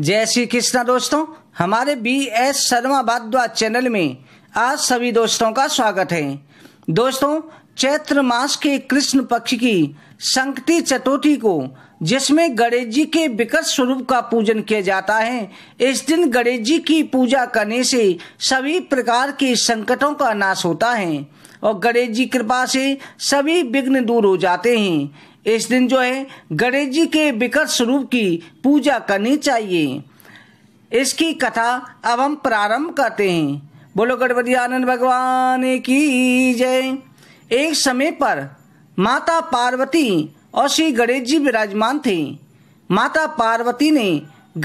जय श्री कृष्णा दोस्तों हमारे B S Sharma Bhardwaj channel में आज सभी दोस्तों का स्वागत है दोस्तों चैत्र मास के कृष्ण पक्ष की संकटि चतुर्थी को जिसमें गणेश जी के विकट स्वरूप का पूजन किया जाता है इस दिन गणेश जी की पूजा करने से सभी प्रकार के संकटों का नाश होता है और गणेश जी कृपा से सभी विघ्न दूर हो जाते हैं इस दिन जो है गणेश जी के विकट स्वरूप की पूजा करनी चाहिए इसकी कथा अब हम प्रारंभ करते हैं बोलो गणपति आनंद भगवान की जय एक समय पर माता पार्वती और श्री गणेश जी विराजमान थे माता पार्वती ने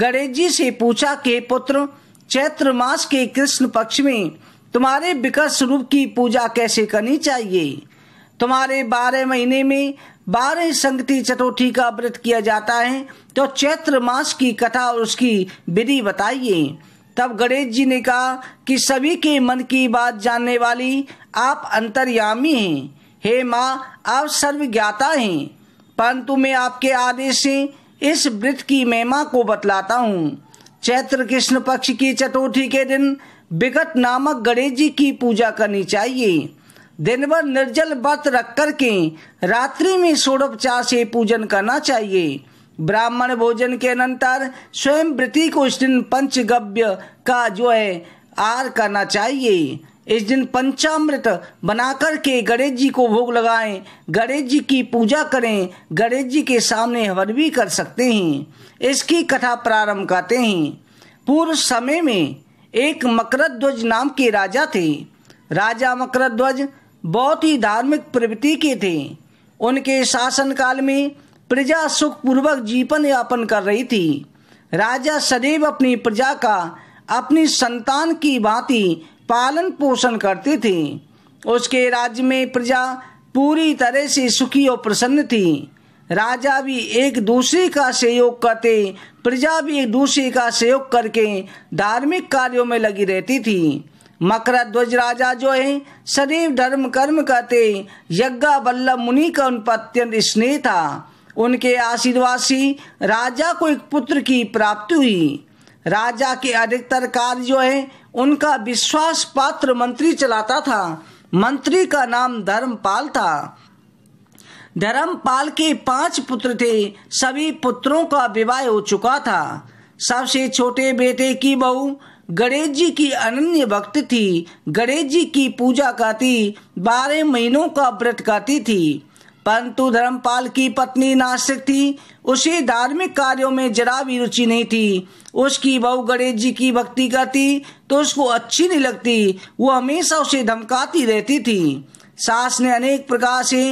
गणेश जी से पूछा के पुत्र चैत्र मास के कृष्ण पक्ष में तुम्हारे विकट स्वरूप की पूजा कैसे करनी चाहिए तुम्हारे बारह महीने में बारह संगति चतुर्थी का व्रत किया जाता है तो चैत्र मास की कथा और उसकी विधि बताइए तब गणेश जी ने कहा कि सभी के मन की बात जानने वाली आप अंतर्यामी हैं हे माँ आप सर्वज्ञाता हैं परंतु मैं आपके आदेश से इस व्रत की महिमा को बतलाता हूँ चैत्र कृष्ण पक्ष की चतुर्थी के दिन विगत नामक गणेश जी की पूजा करनी चाहिए दिन भर निर्जल व्रत रख कर के रात्रि में षोड़ोपचार से पूजन करना चाहिए ब्राह्मण भोजन के अनंतर स्वयं वृत्ति को इस दिन पंचगव्य का जो है आर करना चाहिए इस दिन पंचामृत बनाकर के गणेश जी को भोग लगाएं गणेश जी की पूजा करें गणेश जी के सामने हवन भी कर सकते हैं इसकी कथा प्रारंभ करते हैं पूर्व समय में एक मकरध्वज नाम के राजा थे राजा मकरध्वज बहुत ही धार्मिक प्रवृत्ति के थे उनके शासनकाल में प्रजा सुखपूर्वक जीवन यापन कर रही थी राजा सदैव अपनी प्रजा का अपनी संतान की भांति पालन पोषण करते थे उसके राज्य में प्रजा पूरी तरह से सुखी और प्रसन्न थी राजा भी एक दूसरे का सहयोग करते प्रजा भी एक दूसरे का सहयोग करके धार्मिक कार्यों में लगी रहती थी मकर ध्वज राजा जो है शरीर धर्म कर्म कहते यज्ञा बल्लभ मुनि का उन पर अत्यंत स्नेह था उनके आशीर्वाद से राजा को एक पुत्र की प्राप्ति हुई राजा के अधिकतर कार्य जो है उनका विश्वास पात्र मंत्री चलाता था मंत्री का नाम धर्मपाल था धर्मपाल के पांच पुत्र थे सभी पुत्रों का विवाह हो चुका था सबसे छोटे बेटे की बहू गणेश जी की अनन्य भक्त थी गणेश जी की पूजा करती बारह महीनों का व्रत करती थी परंतु धर्मपाल की पत्नी नास्तिक थी उसे धार्मिक कार्यों में जरा भी रुचि नहीं थी उसकी बहू गणेश जी की भक्ति करती तो उसको अच्छी नहीं लगती वो हमेशा उसे धमकाती रहती थी सास ने अनेक प्रकार से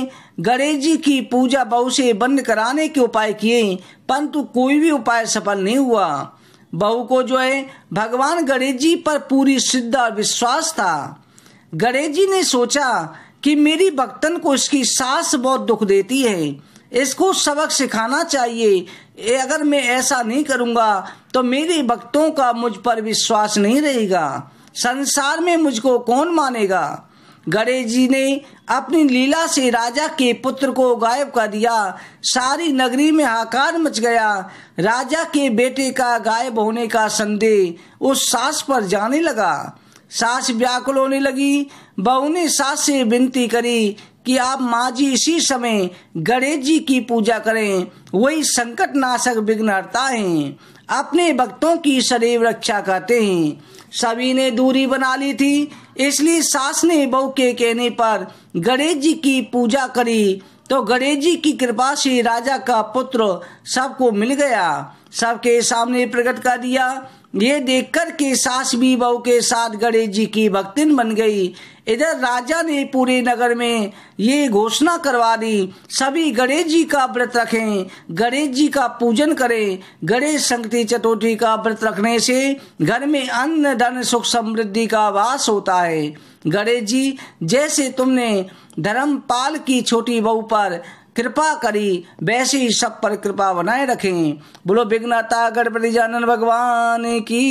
गणेश जी की पूजा बहू से बंद कराने के उपाय किए परंतु कोई भी उपाय सफल नहीं हुआ बहू को जो है भगवान गणेश जी पर पूरी श्रद्धा और विश्वास था गणेश जी ने सोचा कि मेरी भक्तन को इसकी सास बहुत दुख देती है इसको सबक सिखाना चाहिए अगर मैं ऐसा नहीं करूँगा तो मेरे भक्तों का मुझ पर विश्वास नहीं रहेगा संसार में मुझको कौन मानेगा गणेश जी ने अपनी लीला से राजा के पुत्र को गायब कर दिया सारी नगरी में हाकार मच गया राजा के बेटे का गायब होने का संदेह उस सास पर जाने लगा सास व्याकुल होने लगी बहु ने सास से विनती करी कि आप माँ जी इसी समय गणेश जी की पूजा करें वही संकट नाशक विघ्न हरता है अपने भक्तों की शरीर रक्षा करते हैं सभी ने दूरी बना ली थी इसलिए सास ने बहू के कहने पर गणेश जी की पूजा करी तो गणेश जी की कृपा से राजा का पुत्र सबको मिल गया सबके सामने प्रकट कर दिया ये देखकर के सास भी बहू के साथ गणेश जी की भक्तिन बन गई इधर राजा ने पूरे नगर में ये घोषणा करवा दी सभी गणेश जी का व्रत रखें गणेश जी का पूजन करें गणेश संकटी चतुर्थी का व्रत रखने से घर में अन्न धन सुख समृद्धि का वास होता है गणेश जी जैसे तुमने धर्मपाल की छोटी बहू पर कृपा करी वैसे ही सब पर कृपा बनाए रखें बोलो विघ्नता गणपति जानन भगवान की